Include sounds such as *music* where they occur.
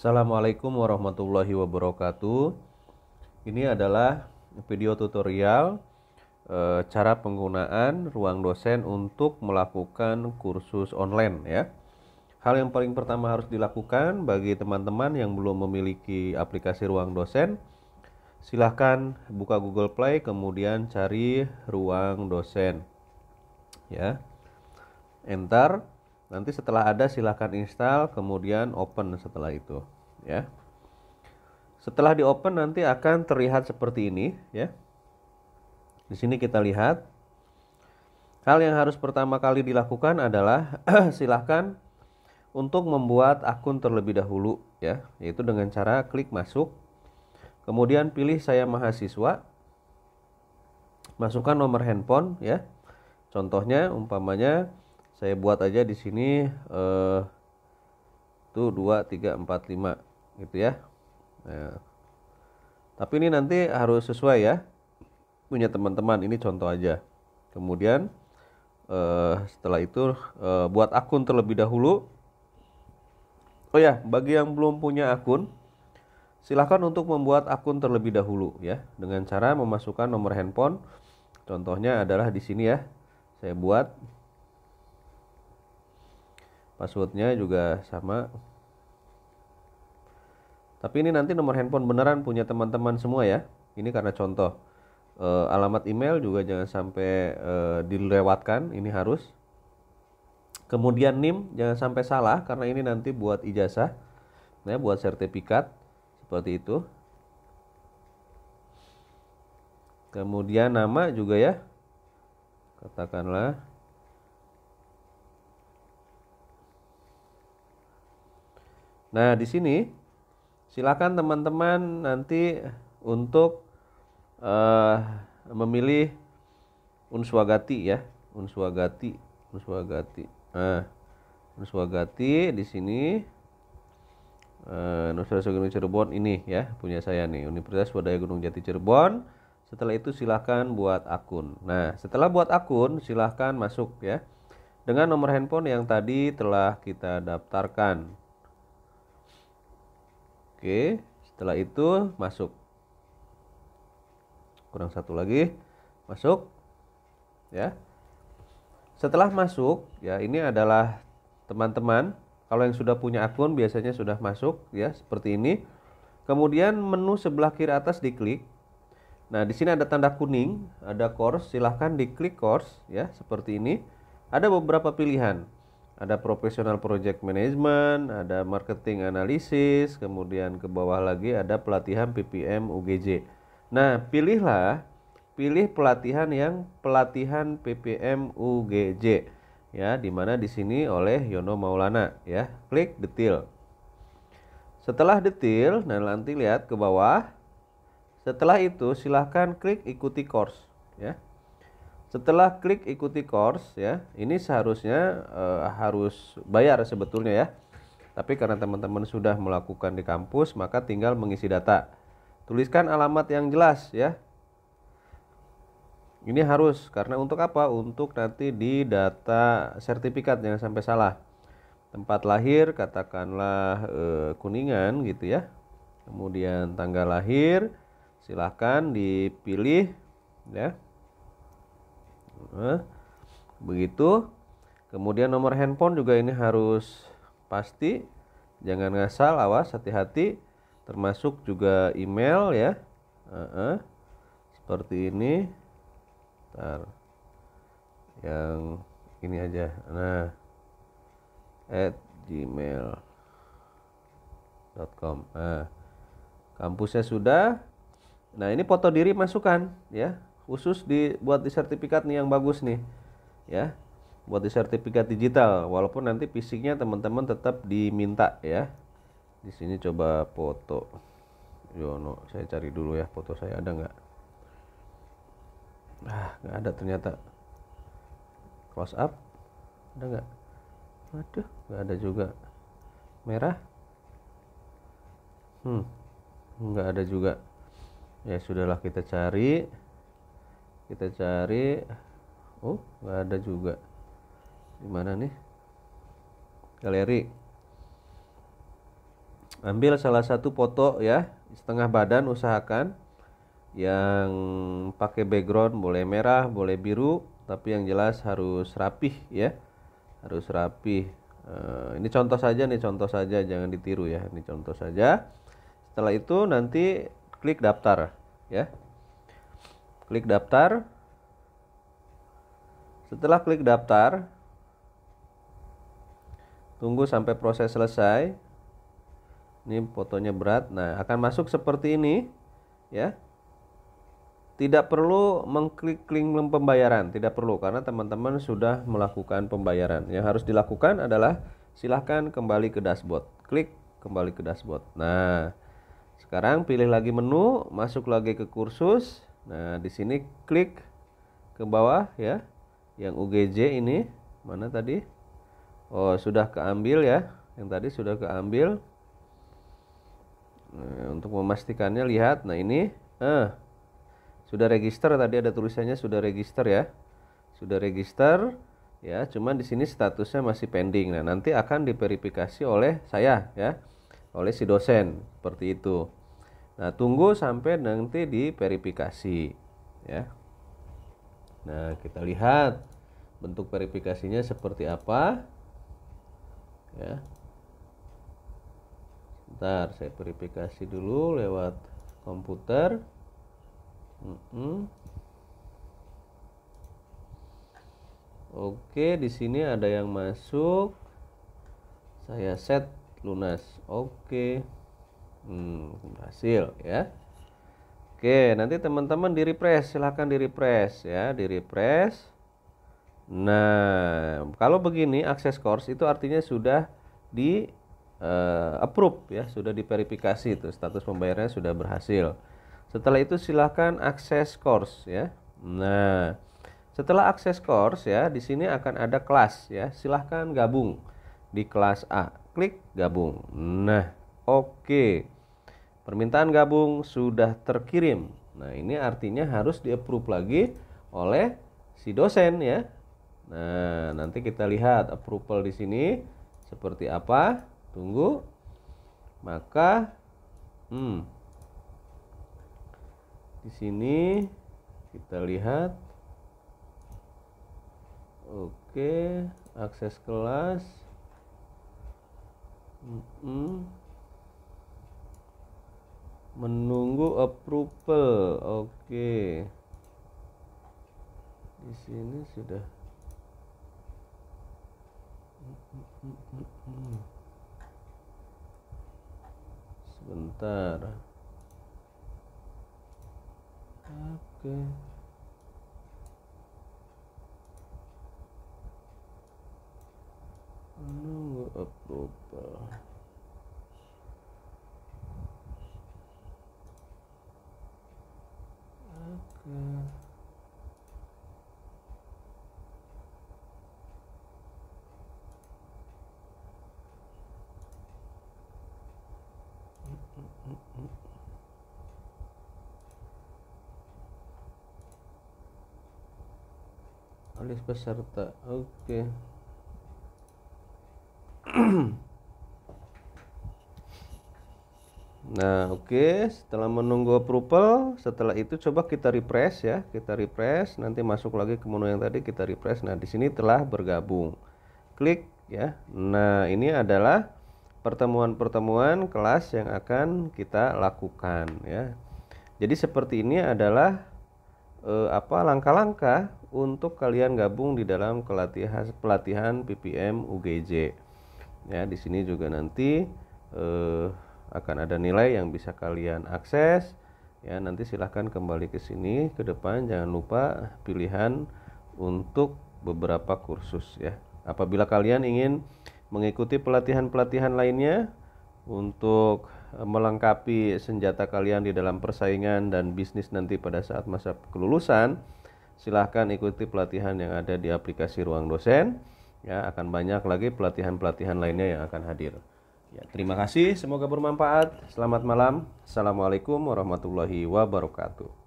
Assalamualaikum warahmatullahi wabarakatuh. Ini adalah video tutorial e, cara penggunaan ruang dosen untuk melakukan kursus online ya. Hal yang paling pertama harus dilakukan bagi teman-teman yang belum memiliki aplikasi ruang dosen, silahkan buka Google Play kemudian cari ruang dosen ya. Enter Nanti setelah ada silahkan install kemudian open setelah itu ya. Setelah di open nanti akan terlihat seperti ini ya. Di sini kita lihat hal yang harus pertama kali dilakukan adalah *clears throat* silahkan untuk membuat akun terlebih dahulu ya, yaitu dengan cara klik masuk. Kemudian pilih saya mahasiswa. Masukkan nomor handphone ya. Contohnya umpamanya saya buat aja di sini eh, tuh dua tiga empat lima gitu ya nah, tapi ini nanti harus sesuai ya punya teman-teman ini contoh aja kemudian eh, setelah itu eh, buat akun terlebih dahulu oh ya bagi yang belum punya akun silahkan untuk membuat akun terlebih dahulu ya dengan cara memasukkan nomor handphone contohnya adalah di sini ya saya buat passwordnya juga sama tapi ini nanti nomor handphone beneran punya teman-teman semua ya ini karena contoh e, alamat email juga jangan sampai e, dilewatkan ini harus kemudian NIM jangan sampai salah karena ini nanti buat ijazah ya, buat sertifikat seperti itu kemudian nama juga ya katakanlah Nah, di sini silakan teman-teman nanti untuk uh, memilih unswagati ya, unswagati, unswagati. Nah, unswagati di sini uh, Universitas Gunung Cirebon ini ya, punya saya nih, Universitas Wadaya Gunung Jati Cirebon. Setelah itu silahkan buat akun. Nah, setelah buat akun silahkan masuk ya dengan nomor handphone yang tadi telah kita daftarkan. Oke, setelah itu masuk. Kurang satu lagi. Masuk. Ya. Setelah masuk, ya ini adalah teman-teman. Kalau yang sudah punya akun biasanya sudah masuk ya seperti ini. Kemudian menu sebelah kiri atas diklik. Nah, di sini ada tanda kuning, ada course, silahkan diklik course ya seperti ini. Ada beberapa pilihan ada profesional project management, ada marketing analisis, kemudian ke bawah lagi ada pelatihan PPM UGJ. Nah, pilihlah pilih pelatihan yang pelatihan PPM UGJ ya, di mana di sini oleh Yono Maulana ya. Klik detail. Setelah detail, nah nanti lihat ke bawah. Setelah itu silahkan klik ikuti course ya. Setelah klik ikuti course ya, ini seharusnya e, harus bayar sebetulnya ya. Tapi karena teman-teman sudah melakukan di kampus, maka tinggal mengisi data. Tuliskan alamat yang jelas ya. Ini harus karena untuk apa? Untuk nanti di data sertifikat jangan sampai salah. Tempat lahir katakanlah e, Kuningan gitu ya. Kemudian tanggal lahir silahkan dipilih ya Nah, begitu. Kemudian nomor handphone juga ini harus pasti, jangan ngasal, awas, hati-hati. Termasuk juga email ya, uh -uh. seperti ini. Bentar. Yang ini aja. Nah, at gmail.com. Nah, kampusnya sudah. Nah, ini foto diri masukkan ya khusus dibuat di sertifikat nih yang bagus nih ya buat di sertifikat digital walaupun nanti fisiknya teman-teman tetap diminta ya di sini coba foto Yono saya cari dulu ya foto saya ada nggak ah nggak ada ternyata close up ada nggak waduh nggak ada juga merah hmm nggak ada juga ya sudahlah kita cari kita cari oh nggak ada juga di mana nih galeri ambil salah satu foto ya setengah badan usahakan yang pakai background boleh merah boleh biru tapi yang jelas harus rapih ya harus rapih eh, ini contoh saja nih, contoh saja, jangan ditiru ya. Ini contoh saja. Setelah itu nanti klik daftar ya klik daftar. Setelah klik daftar, tunggu sampai proses selesai. Ini fotonya berat. Nah, akan masuk seperti ini, ya. Tidak perlu mengklik link pembayaran, tidak perlu karena teman-teman sudah melakukan pembayaran. Yang harus dilakukan adalah silahkan kembali ke dashboard. Klik kembali ke dashboard. Nah, sekarang pilih lagi menu, masuk lagi ke kursus, Nah, di sini klik ke bawah ya. Yang UGJ ini mana tadi? Oh, sudah keambil ya. Yang tadi sudah keambil. Nah, untuk memastikannya lihat. Nah, ini eh sudah register tadi ada tulisannya sudah register ya. Sudah register ya, cuman di sini statusnya masih pending. Nah, nanti akan diverifikasi oleh saya ya, oleh si dosen seperti itu. Nah, tunggu sampai nanti diverifikasi ya. Nah, kita lihat bentuk verifikasinya seperti apa. Ya. Sebentar, saya verifikasi dulu lewat komputer. Mm -mm. Oke, di sini ada yang masuk. Saya set lunas. Oke. Hmm, berhasil ya. Oke, nanti teman-teman di refresh, silahkan di refresh ya, di refresh. Nah, kalau begini akses course itu artinya sudah di uh, approve ya, sudah diverifikasi itu status pembayarannya sudah berhasil. Setelah itu silahkan akses course ya. Nah, setelah akses course ya, di sini akan ada kelas ya. Silahkan gabung di kelas A. Klik gabung. Nah, Oke. Permintaan gabung sudah terkirim. Nah, ini artinya harus di-approve lagi oleh si dosen ya. Nah, nanti kita lihat approval di sini seperti apa. Tunggu. Maka hmm di sini kita lihat Oke, akses kelas. Mm -mm menunggu approval oke okay. di sini sudah sebentar oke okay. menunggu approval alis peserta oke okay. *clears throat* nah oke okay. setelah menunggu approval setelah itu coba kita refresh ya kita refresh nanti masuk lagi ke menu yang tadi kita refresh nah di sini telah bergabung klik ya nah ini adalah pertemuan-pertemuan kelas yang akan kita lakukan ya jadi seperti ini adalah eh, apa langkah-langkah untuk kalian gabung di dalam pelatihan pelatihan PPM UGJ. Ya, di sini juga nanti eh, akan ada nilai yang bisa kalian akses. Ya, nanti silahkan kembali ke sini ke depan jangan lupa pilihan untuk beberapa kursus ya. Apabila kalian ingin mengikuti pelatihan-pelatihan lainnya untuk Eh, melengkapi senjata kalian di dalam persaingan dan bisnis nanti pada saat masa kelulusan, silahkan ikuti pelatihan yang ada di aplikasi Ruang Dosen. Ya, akan banyak lagi pelatihan-pelatihan lainnya yang akan hadir. Ya, terima kasih, semoga bermanfaat. Selamat malam. Assalamualaikum warahmatullahi wabarakatuh.